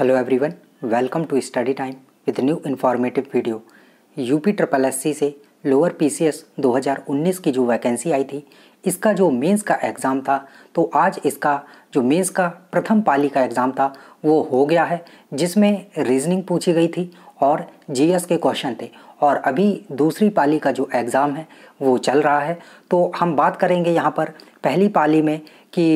hello everyone welcome to study time with new informative video UP triple S से lower PCS 2019 की जो vacancy आई थी इसका जो मेंस का एग्ज़ाम था तो आज इसका जो मेंस का प्रथम पाली का एग्ज़ाम था वो हो गया है जिसमें रीजनिंग पूछी गई थी और जीएस के क्वेश्चन थे और अभी दूसरी पाली का जो एग्ज़ाम है वो चल रहा है तो हम बात करेंगे यहाँ पर पहली पाली में कि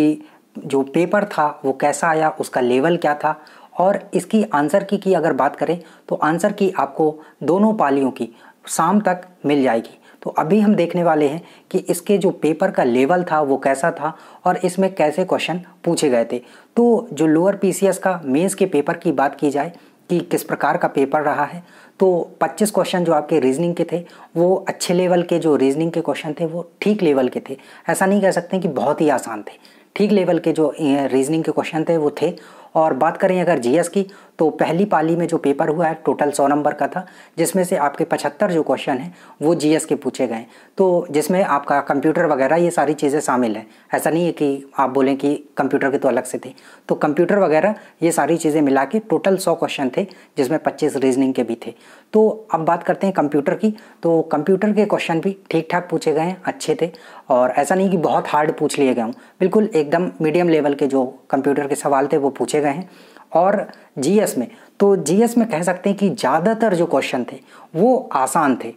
जो पेपर था वो कैसा आया उसका लेवल क्या था और इसकी आंसर की की अगर बात करें तो आंसर की आपको दोनों पालियों की शाम तक मिल जाएगी तो अभी हम देखने वाले हैं कि इसके जो पेपर का लेवल था वो कैसा था और इसमें कैसे क्वेश्चन पूछे गए थे तो जो लोअर पीसीएस का मेंस के पेपर की बात की जाए कि किस प्रकार का पेपर रहा है तो 25 क्वेश्चन जो आपके रीजनिंग के थे वो अच्छे लेवल के जो रीजनिंग के क्वेश्चन थे वो ठीक लेवल के थे ऐसा नहीं कह सकते कि बहुत ही आसान थे ठीक लेवल के जो रीजनिंग के क्वेश्चन थे वो थे और बात करें अगर जीएस की तो पहली पाली में जो पेपर हुआ है टोटल सौ नंबर का था जिसमें से आपके पचहत्तर जो क्वेश्चन हैं वो जीएस के पूछे गए तो जिसमें आपका कंप्यूटर वगैरह ये सारी चीज़ें शामिल हैं ऐसा नहीं है कि आप बोलें कि कंप्यूटर के तो अलग से थे तो कंप्यूटर वगैरह ये सारी चीज़ें मिला के टोटल सौ क्वेश्चन थे जिसमें पच्चीस रीजनिंग के भी थे तो अब बात करते हैं कंप्यूटर की तो कंप्यूटर के क्वेश्चन भी ठीक ठाक पूछे गए हैं अच्छे थे और ऐसा नहीं कि बहुत हार्ड पूछ लिए गए हूँ बिल्कुल एकदम मीडियम लेवल के जो कंप्यूटर के सवाल थे वो पूछे जगह हैं और जीएस में तो जीएस में कह सकते हैं कि ज़्यादातर जो क्वेश्चन थे वो आसान थे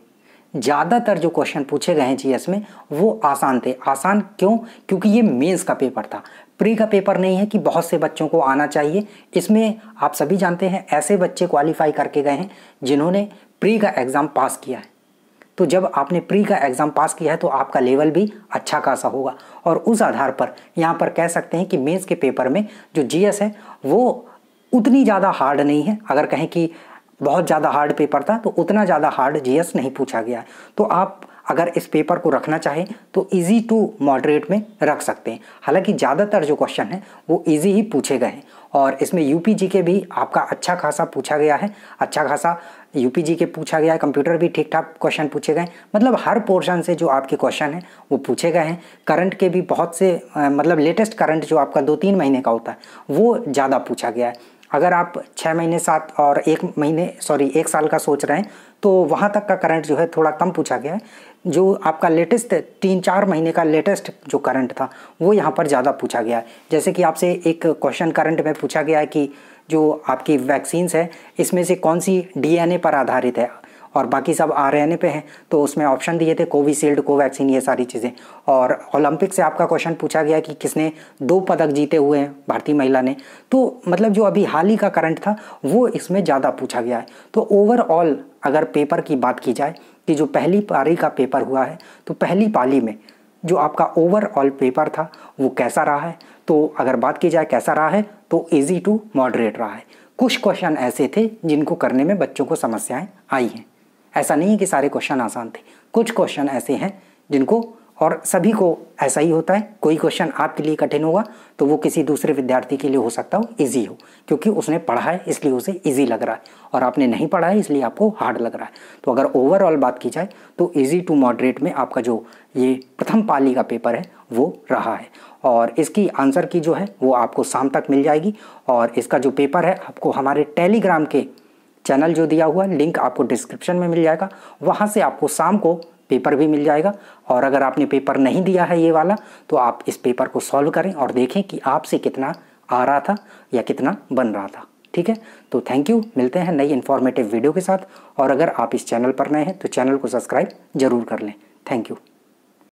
ज़्यादातर जो क्वेश्चन पूछे गए हैं जीएस में वो आसान थे आसान क्यों क्योंकि ये मेंस का पेपर था प्री का पेपर नहीं है कि बहुत से बच्चों को आना चाहिए इसमें आप सभी जानते हैं ऐसे बच्चे क्वालिफाई करके गए हैं जिन्होंने प्री का एग्ज़ाम पास किया है तो जब आपने प्री का एग्ज़ाम पास किया है तो आपका लेवल भी अच्छा खासा होगा और उस आधार पर यहाँ पर कह सकते हैं कि मेंस के पेपर में जो जीएस है वो उतनी ज़्यादा हार्ड नहीं है अगर कहें कि बहुत ज़्यादा हार्ड पेपर था तो उतना ज़्यादा हार्ड जीएस नहीं पूछा गया तो आप अगर इस पेपर को रखना चाहे तो ईजी टू मॉडरेट में रख सकते हैं हालांकि ज़्यादातर जो क्वेश्चन है वो ईजी ही पूछे गए हैं और इसमें यूपी जी के भी आपका अच्छा खासा पूछा गया है अच्छा खासा यूपी जी के पूछा गया है कंप्यूटर भी ठीक ठाक क्वेश्चन पूछे गए मतलब हर पोर्शन से जो आपके क्वेश्चन हैं वो पूछे गए हैं करंट के भी बहुत से मतलब लेटेस्ट करंट जो आपका दो तीन महीने का होता है वो ज़्यादा पूछा गया है अगर आप छः महीने सात और एक महीने सॉरी एक साल का सोच रहे हैं तो वहाँ तक का करंट जो है थोड़ा कम पूछा गया है जो आपका लेटेस्ट तीन चार महीने का लेटेस्ट जो करंट था वो यहाँ पर ज़्यादा पूछा गया है जैसे कि आपसे एक क्वेश्चन करंट में पूछा गया है कि जो आपकी वैक्सीन्स है इसमें से कौन सी डीएनए पर आधारित है और बाकी सब आर एन ए पे हैं तो उसमें ऑप्शन दिए थे कोविशील्ड कोवैक्सीन ये सारी चीज़ें और ओलंपिक से आपका क्वेश्चन पूछा गया कि किसने दो पदक जीते हुए हैं भारतीय महिला ने तो मतलब जो अभी हाल ही का करंट था वो इसमें ज़्यादा पूछा गया है तो ओवरऑल अगर पेपर की बात की जाए कि जो पहली पारी का पेपर हुआ है तो पहली पाली में जो आपका ओवरऑल पेपर था वो कैसा रहा है तो अगर बात की जाए कैसा रहा है तो इजी टू मॉडरेट रहा है कुछ क्वेश्चन ऐसे थे जिनको करने में बच्चों को समस्याएं आई हैं ऐसा नहीं है कि सारे क्वेश्चन आसान थे कुछ क्वेश्चन ऐसे हैं जिनको और सभी को ऐसा ही होता है कोई क्वेश्चन आपके लिए कठिन होगा तो वो किसी दूसरे विद्यार्थी के लिए हो सकता हो ईजी हो क्योंकि उसने पढ़ा है इसलिए उसे ईजी लग रहा है और आपने नहीं पढ़ा है इसलिए आपको हार्ड लग रहा है तो अगर ओवरऑल बात की जाए तो ईजी टू मॉडरेट में आपका जो ये प्रथम पाली का पेपर है वो रहा है और इसकी आंसर की जो है वो आपको शाम तक मिल जाएगी और इसका जो पेपर है आपको हमारे टेलीग्राम के चैनल जो दिया हुआ है लिंक आपको डिस्क्रिप्शन में मिल जाएगा वहाँ से आपको शाम को पेपर भी मिल जाएगा और अगर आपने पेपर नहीं दिया है ये वाला तो आप इस पेपर को सॉल्व करें और देखें कि आपसे कितना आ रहा था या कितना बन रहा था ठीक है तो थैंक यू मिलते हैं नई इन्फॉर्मेटिव वीडियो के साथ और अगर आप इस चैनल पर नए हैं तो चैनल को सब्सक्राइब जरूर कर लें थैंक यू